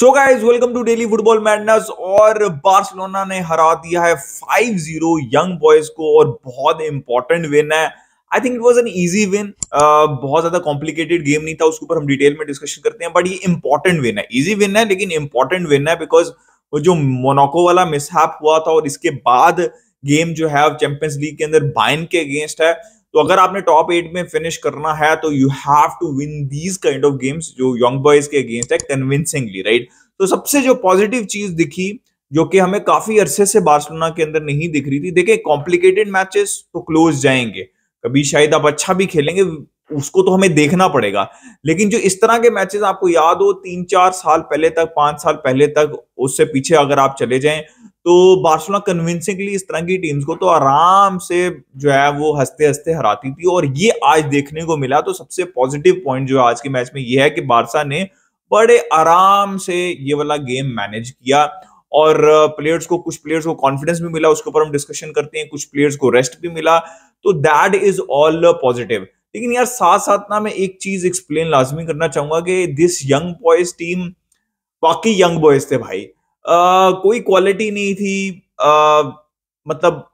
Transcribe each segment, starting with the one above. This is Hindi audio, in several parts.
so guys welcome to daily football madness और बार्सिलोना ने हरा दिया है 5-0 यंग बॉयज को और बहुत इंपॉर्टेंट विन है I think it was an easy win बहुत ज्यादा कॉम्प्लिकेटेड गेम नहीं था उसके ऊपर हम डिटेल में डिस्कशन करते हैं बट ये इंपॉर्टेंट विन है इजी विन है लेकिन इंपॉर्टेंट विन है बिकॉज वो जो मोनाको वाला मिसहैप हुआ था और इसके बाद गेम जो है चैंपियंस लीग के अंदर बाइन के अगेंस्ट है तो अगर आपने टॉप एट में फिनिश करना है तो you have to win these kind of games जो यंग बॉयज के अगेंस्ट है कन्विंसिंगली राइट तो सबसे जो पॉजिटिव चीज दिखी जो कि हमें काफी अरसे से बार्सिलोना के अंदर नहीं दिख रही थी देखिए कॉम्प्लिकेटेड मैचेस तो क्लोज जाएंगे कभी शायद आप अच्छा भी खेलेंगे उसको तो हमें देखना पड़ेगा लेकिन जो इस तरह के मैचेस आपको याद हो तीन चार साल पहले तक पांच साल पहले तक उससे पीछे अगर आप चले जाएं तो बार्सिलोना कन्विंसिंगली इस तरह की टीम्स को तो आराम से जो है वो हंसते हंसते हराती थी और ये आज देखने को मिला तो सबसे पॉजिटिव पॉइंट जो है आज के मैच में ये है कि बारसा ने बड़े आराम से ये वाला गेम मैनेज किया और प्लेयर्स को कुछ प्लेयर्स को कॉन्फिडेंस भी मिला उसके ऊपर हम डिस्कशन करते हैं कुछ प्लेयर्स को रेस्ट भी मिला तो दैट इज ऑल पॉजिटिव लेकिन यार साथ साथ ना मैं एक चीज एक्सप्लेन लाजमी करना चाहूंगा कि दिस यंग बॉयज टीम बाकी यंग बॉयज थे भाई कोई क्वालिटी नहीं थी आ, मतलब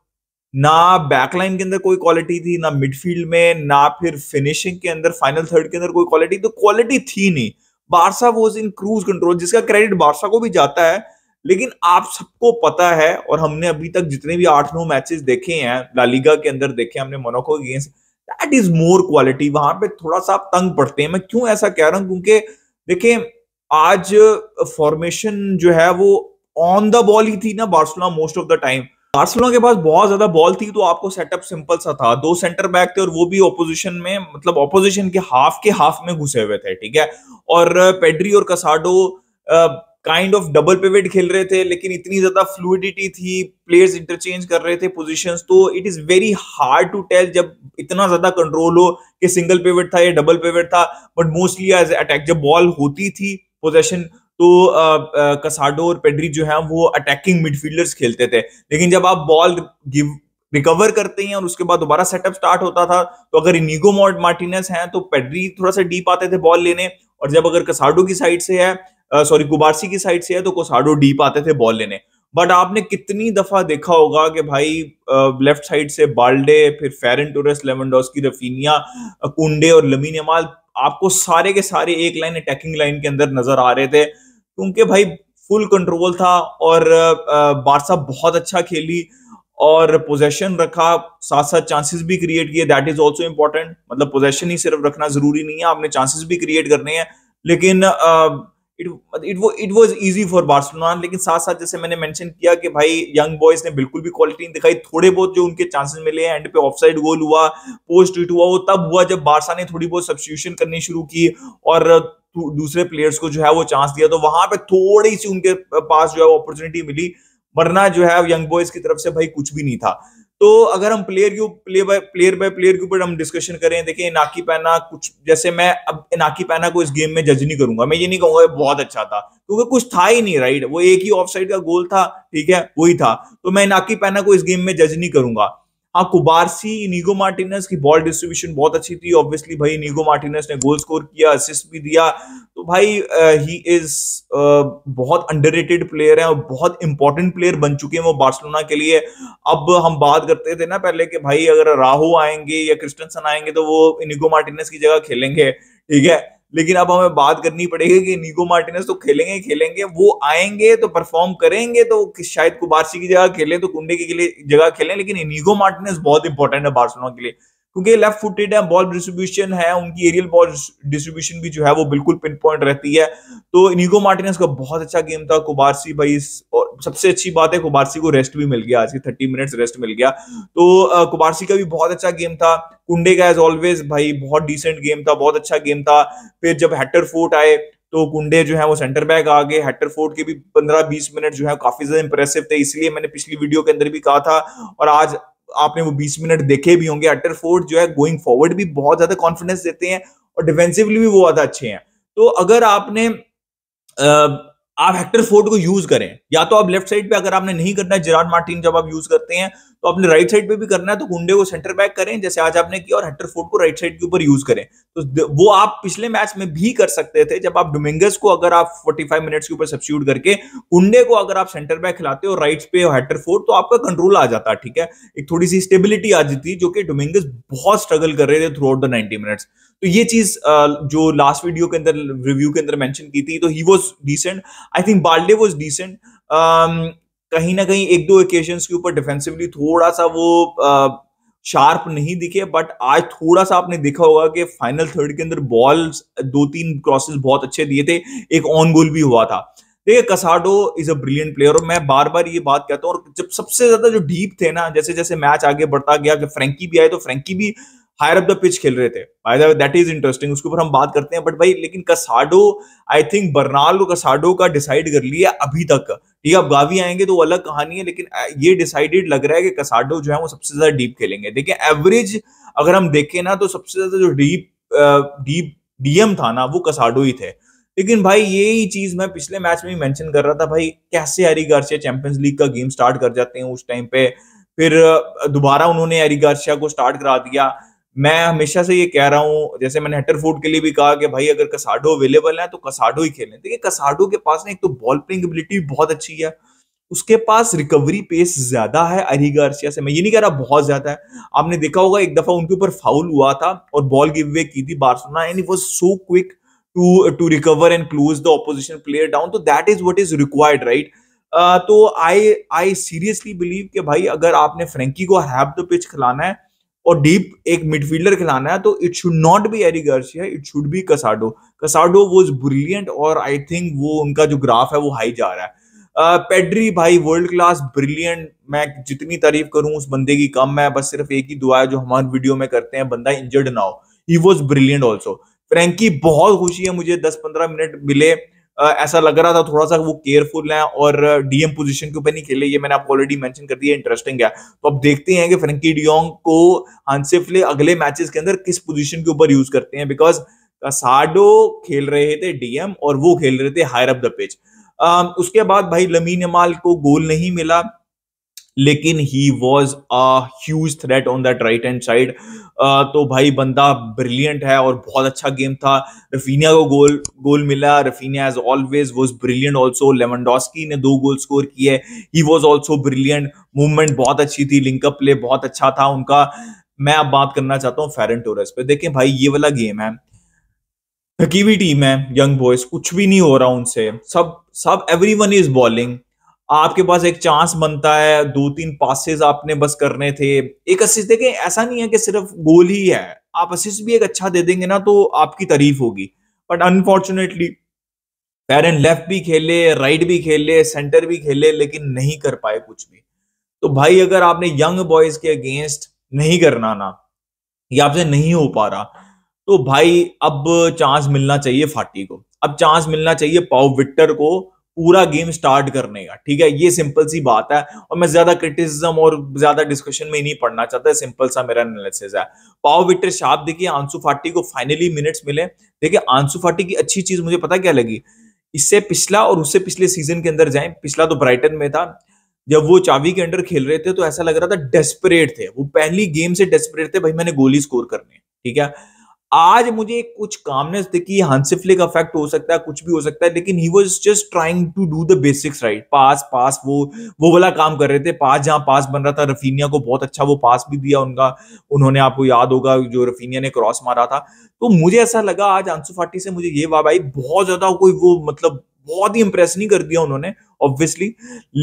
ना बैकलाइन के अंदर कोई क्वालिटी थी ना मिडफील्ड में ना फिर फिनिशिंग के अंदर फाइनल थर्ड के अंदर कोई क्वालिटी तो क्वालिटी थी नहीं Barca was in cruise control जिसका क्रेडिट बारसा को भी जाता है लेकिन आप सबको पता है और हमने अभी तक जितने भी आठ नौ मैचेस देखे हैं लालीगा के अंदर देखे हमने Monaco games that is more quality वहां पे थोड़ा सा आप तंग पड़ते हैं मैं क्यों ऐसा कह रहा हूं क्योंकि देखिये आज फॉर्मेशन जो है वो ऑन द बॉल ही थी ना Barcelona most of the time Barcelona के पास बहुत ज्यादा बॉल थी तो आपको सेटअप सिंपल सा था दो सेंटर बैक थे और वो भी ऑपोजिशन में मतलब ऑपोजिशन के हाफ के हाफ में घुसे हुए थे ठीक है और पेड्री और Casado kind of double pivot खेल रहे थे लेकिन इतनी ज्यादा फ्लूडिटी थी प्लेयर्स इंटरचेंज कर रहे थे पोजिशन तो it is very hard to tell जब इतना ज्यादा कंट्रोल हो कि सिंगल पेवेट था या डबल पिवट था बट मोस्टली एज अटैक जब बॉल होती थी पोजेशन तो कसाडो और पेड्री जो है वो अटैकिंग मिडफील्डर्स खेलते थे लेकिन जब आप बॉल गिव रिकवर करते हैं और उसके बाद दोबारा सेटअप स्टार्ट होता था तो अगर इनिगो मॉड मार्टिनेस हैं तो पेड्री थोड़ा सा डीप आते थे बॉल लेने और जब अगर कसाडो की साइड से है सॉरी कुबारसी की साइड से है तो कसाडो डीप आते थे बॉल लेने बट आपने कितनी दफा देखा होगा कि भाई लेफ्ट साइड से बाल्डे फिर फेरन लेमंडोस की रफीनिया कुंडे और लमीन यमाल आपको सारे के सारे एक लाइन अटैकिंग लाइन के अंदर नजर आ रहे थे क्योंकि भाई फुल कंट्रोल था और बारसा बहुत अच्छा खेली और पोजेशन रखा साथ साथ चांसेस भी क्रिएट किए दैट इज ऑल्सो इंपॉर्टेंट मतलब पोजेशन ही सिर्फ रखना जरूरी नहीं है आपने चांसेस भी क्रिएट करने हैं लेकिन it it it was easy for Barcelona लेकिन साथ साथ जैसे मैंने मेंशन किया कि भाई यंग बॉयज ने बिल्कुल भी क्वालिटी नहीं दिखाई थोड़े बहुत जो उनके चांसेस मिले एंड पे ऑफ साइड गोल हुआ पोस्ट इट हुआ वो तब हुआ जब बारसा ने थोड़ी बहुत सब्सिट्यूशन करनी शुरू की और दूसरे प्लेयर्स को जो है वो चांस दिया तो वहां पर थोड़ी सी उनके पास जो है वो अपॉर्चुनिटी मिली वरना जो है यंग बॉयज की तरफ से भाई कुछ भी नहीं था तो अगर हम प्लेयर के play by player by player के ऊपर हम डिस्कशन करें देखिए इनाकी पैना कुछ जैसे मैं अब इनाकी पैना को इस गेम में जज नहीं करूंगा मैं ये नहीं कहूंगा बहुत अच्छा था क्योंकि कुछ था ही नहीं राइट वो एक ही ऑफ साइड का गोल था ठीक है वही था तो मैं इनाकी पैना को इस गेम में जज नहीं करूंगा हाँ कुबारसी इनिगो मार्टिनस की बॉल डिस्ट्रीब्यूशन बहुत अच्छी थी ऑब्वियसली भाई इनिगो मार्टिनस ने गोल स्कोर किया असिस्ट भी दिया तो भाई ही इज बहुत अंडर प्लेयर है और बहुत इंपॉर्टेंट प्लेयर बन चुके हैं वो बार्सिलोना के लिए अब हम बात करते थे ना पहले कि भाई अगर राहू आएंगे या क्रिस्टनसन आएंगे तो वो इनिगो मार्टिनस की जगह खेलेंगे ठीक है लेकिन अब हमें बात करनी पड़ेगी कि निको मार्टिनेस तो खेलेंगे खेलेंगे वो आएंगे तो परफॉर्म करेंगे तो शायद कुबारसी की जगह खेलें तो कुंडे के लिए जगह खेलें लेकिन इनिगो मार्टिनेस बहुत इंपॉर्टेंट है बार्सिलोना के लिए क्योंकि लेफ्ट फुटेड है बॉल डिस्ट्रीब्यूशन है उनकी एरियल बॉल डिस्ट्रीब्यूशन भी जो है वो बिल्कुल पिन पॉइंट रहती है तो इनिगो मार्टिनेस का बहुत अच्छा गेम था कुबारसी भाई और सबसे अच्छी बात है कुबारसी को रेस्ट भी मिल गया आज के थर्टी मिनट्स रेस्ट मिल गया तो कुबारसी का भी बहुत अच्छा गेम था कुंडे का एज ऑलवेज भाई बहुत डिसेंट गेम था बहुत अच्छा गेम था फिर जब हैटर फोर्ट आए तो कुंडे जो है वो सेंटर बैक आ गए हैटर फोर्ट के भी पंद्रह बीस मिनट जो है काफी ज्यादा इंप्रेसिव थे इसलिए मैंने पिछली वीडियो के अंदर भी कहा था और आज आपने वो बीस मिनट देखे भी होंगे अटर फोर्ड जो है गोइंग फॉरवर्ड भी बहुत ज्यादा कॉन्फिडेंस देते हैं और डिफेंसिवली भी वो ज्यादा अच्छे हैं तो अगर आपने आप हेक्टर फोर्ड को यूज करें या तो आप लेफ्ट साइड पे अगर आपने नहीं करना है जेराड मार्टिन जब आप यूज करते हैं तो अपने राइट साइड पे भी करना है तो कुंडे को सेंटर बैक करें जैसे आज आपने किया और हटर फोर्ड को राइट साइड के ऊपर यूज करें तो वो आप पिछले मैच में भी कर सकते थे जब आप डोमेंगस को अगर आप 45 मिनट्स के ऊपर सब्सिट्यूट करके कुंडे को अगर आप सेंटर बैक खिलाते हो राइट पे और हटर फोर्ड तो आपका कंट्रोल आ जाता ठीक है एक थोड़ी सी स्टेबिलिटी आ जाती जो कि डोमेंगस बहुत स्ट्रगल कर रहे थे throughout the ninety minutes तो ये चीज जो लास्ट वीडियो के अंदर रिव्यू के अंदर मेंशन की थी तो he was decent I think Balde was decent कहीं ना कहीं एक दो ओकेजन के ऊपर डिफेंसिवली थोड़ा सा वो शार्प नहीं दिखे बट आज थोड़ा सा आपने देखा होगा कि फाइनल थर्ड के अंदर बॉल्स दो तीन क्रॉसेस बहुत अच्छे दिए थे एक ऑन गोल भी हुआ था देखिए Casado is a brilliant player और मैं बार बार ये बात कहता हूँ और जब सबसे ज्यादा जो डीप थे ना जैसे जैसे मैच आगे बढ़ता गया जब फ्रेंकी भी आए तो फ्रेंकी भी हायर अप द पिच खेल रहे थे by the that is interesting उसके ऊपर हम बात करते हैं बट भाई लेकिन कसाडो आई थिंक बर्नाल कसाडो का डिसाइड कर लिया अभी तक ठीक है अब गावी आएंगे तो अलग कहानी है लेकिन ये डिसाइडेड लग रहा है कि कसाडो जो है वो सबसे ज्यादा डीप खेलेंगे देखिए एवरेज अगर हम देखें ना तो सबसे ज्यादा जो डीप डीप डीएम था ना वो कसाडो ही थे लेकिन भाई ये ही चीज मैं पिछले मैच में ही मेंशन कर रहा था भाई कैसे हरी गार्सिया चैंपियंस लीग का गेम स्टार्ट कर जाते हैं उस टाइम पे फिर दोबारा उन्होंने हरी गार्सिया को स्टार्ट करा दिया मैं हमेशा से ये कह रहा हूँ जैसे मैंने हेटर फूड के लिए भी कहा कि भाई अगर कसाडो अवेलेबल है तो कसाडो ही खेलें देखिए कसाडो के पास ना एक तो बॉल प्लेइंग एबिलिटी बहुत अच्छी है उसके पास रिकवरी पेस ज्यादा है अरिगा अर्सिया से मैं ये नहीं कह रहा बहुत ज्यादा है आपने देखा होगा एक दफा उनके ऊपर फाउल हुआ था और बॉल गिव वे की थी Barcelona and was so quick to to recover and close the opposition player down तो that is what is required right तो आई आई सीरियसली बिलीव कि भाई अगर आपने फ्रेंकी को हैव द पिच खिलाना है और डीप एक मिडफील्डर खिलाना है तो it should not be Eric Garcia it should be Casado Casado वो ब्रिलियंट और आई थिंक वो उनका जो ग्राफ है वो हाई जा रहा है पेड्री uh, भाई वर्ल्ड क्लास ब्रिलियंट मैं जितनी तारीफ करूं उस बंदे की कम है बस सिर्फ एक ही दुआ है जो हमारे वीडियो में करते हैं बंदा इंजर्ड ना हो he was brilliant also Frenkie बहुत खुशी है मुझे दस पंद्रह मिनट मिले ऐसा लग रहा था थोड़ा सा वो केयरफुल है और डीएम पोजीशन के ऊपर नहीं खेले ये मैंने आपको ऑलरेडी मेंशन कर दिया इंटरेस्टिंग है तो अब देखते हैं कि फ्रेंकी डियोंग को हंसेफले अगले मैचेस के अंदर किस पोजीशन के ऊपर यूज करते हैं बिकॉज साडो खेल रहे थे डीएम और वो खेल रहे थे हायर अप द पिच उसके बाद भाई लमीन अमाल को गोल नहीं मिला लेकिन he was a huge threat on that right hand side तो भाई बंदा ब्रिलियंट है और बहुत अच्छा गेम था रफीनिया को गोल गोल मिला Raphinha as always was brilliant also Lewandowski ने दो गोल स्कोर किए he was also brilliant movement बहुत अच्छी थी लिंकअप प्ले बहुत अच्छा था उनका मैं अब बात करना चाहता हूँ फेरन टोरस पे देखें भाई ये वाला गेम है थकी हुई टीम है यंग बॉयज कुछ भी नहीं हो रहा उनसे सब सब एवरी वन इज बॉलिंग आपके पास एक चांस बनता है दो तीन पासिस आपने बस करने थे एक असिस्ट देखें ऐसा नहीं है कि सिर्फ गोल ही है आप असिस्ट भी एक अच्छा दे देंगे ना तो आपकी तारीफ होगी बट अनफॉर्चुनेटली बैरन लेफ्ट भी खेले राइट भी खेले सेंटर भी खेले लेकिन नहीं कर पाए कुछ भी तो भाई अगर आपने यंग बॉयज के अगेंस्ट नहीं करना ना ये आपसे नहीं हो पा रहा तो भाई अब चांस मिलना चाहिए फाटी को अब चांस मिलना चाहिए पाओ विक्टर को पूरा गेम स्टार्ट करने का ठीक है ये सिंपल सी बात है और मैं ज्यादा क्रिटिसिज्म और ज्यादा डिस्कशन में नहीं पढ़ना चाहता सिंपल सा मेरा एनालिसिस है पाओ विक्टर शाप देखिए आंसू फाटी को फाइनली मिनट्स मिले देखिए आंसू फाटी की अच्छी चीज मुझे पता क्या लगी इससे पिछला और उससे पिछले सीजन के अंदर जाए पिछला तो ब्राइटन में था जब वो चावी के अंडर खेल रहे थे तो ऐसा लग रहा था डेस्परेट थे वो पहली गेम से डेस्परेट थे भाई मैंने गोली स्कोर करनी है ठीक है आज मुझे कुछ कामनेस दिखी हंसिफ्लिक अफेक्ट हो सकता है कुछ भी हो सकता है लेकिन he was just trying to do the basics right pass pass वो वो वाला काम कर रहे थे पास जहां पास बन रहा था रफीनिया को बहुत अच्छा वो पास भी दिया उनका उन्होंने आपको याद होगा जो रफीनिया ने क्रॉस मारा था तो मुझे ऐसा लगा आज आंसू फाटी से मुझे ये वाह भाई बहुत ज्यादा कोई वो मतलब बहुत ही इंप्रेस नहीं कर दिया उन्होंने ऑब्वियसली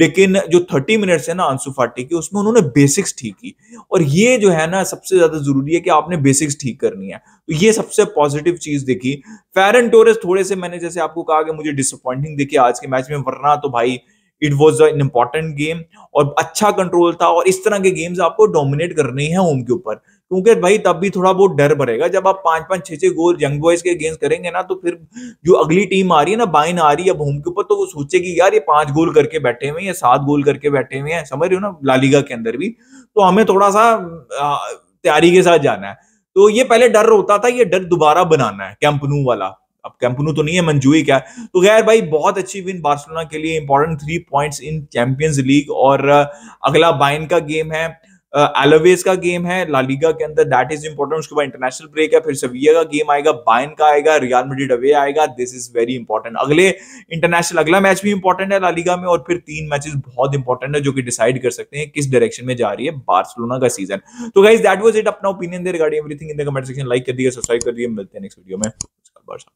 लेकिन जो थर्टी मिनट्स है ना आंसू फाटी की उसमें उन्होंने बेसिक्स ठीक की और ये जो है ना सबसे ज्यादा जरूरी है कि आपने बेसिक्स ठीक करनी है तो ये सबसे पॉजिटिव चीज देखी फेरन टोरेस थोड़े से मैंने जैसे आपको कहा कि मुझे डिसअपॉइंटिंग देखी आज के मैच में वरना तो भाई it was an important game और अच्छा कंट्रोल था और इस तरह के गेम्स आपको डोमिनेट करने हैं होम के ऊपर क्योंकि भाई तब भी थोड़ा बहुत डर बढ़ेगा जब आप पांच पांच छह छह गोल यंग बॉयज के अगेंस्ट करेंगे ना तो फिर जो अगली टीम आ रही है ना बाइन आ रही है होम के ऊपर तो वो सोचेगी यार ये पांच गोल करके बैठे हुए हैं या सात गोल करके बैठे हुए हैं समझ रहे हो ना लालिगा के अंदर भी तो हमें थोड़ा सा तैयारी के साथ जाना है तो ये पहले डर होता था ये डर दोबारा बनाना है कैंपनू वाला अब कैंपनू तो नहीं है मंजूई क्या तो खैर भाई बहुत अच्छी विन बार्सिलोना के लिए important three points in Champions League और अगला बाइन का गेम है एलोवेज का गेम है लालीगा के अंदर दैट इज इंपॉर्टेंट उसके बाद इंटरनेशनल ब्रेक है फिर सविया का गेम आएगा बायन का आएगा रियाल मेडिड अवे आएगा दिस इज वेरी इंपॉर्टेंट अगले इंटरनेशनल अगला मैच भी इंपॉर्टेंट है लालीगा में और फिर तीन मैचेस बहुत इंपॉर्टेंट है जो कि डिसाइड कर सकते हैं किस डायरेक्शन में जा रही है बार्सलोना का सीजन तो गाइज दैट वॉज इट अपना ओपिनियन दे regarding everything in the comment section like कर दिए सब्सक्राइब कर दिए मिलते हैं नेक्स्ट वीडियो में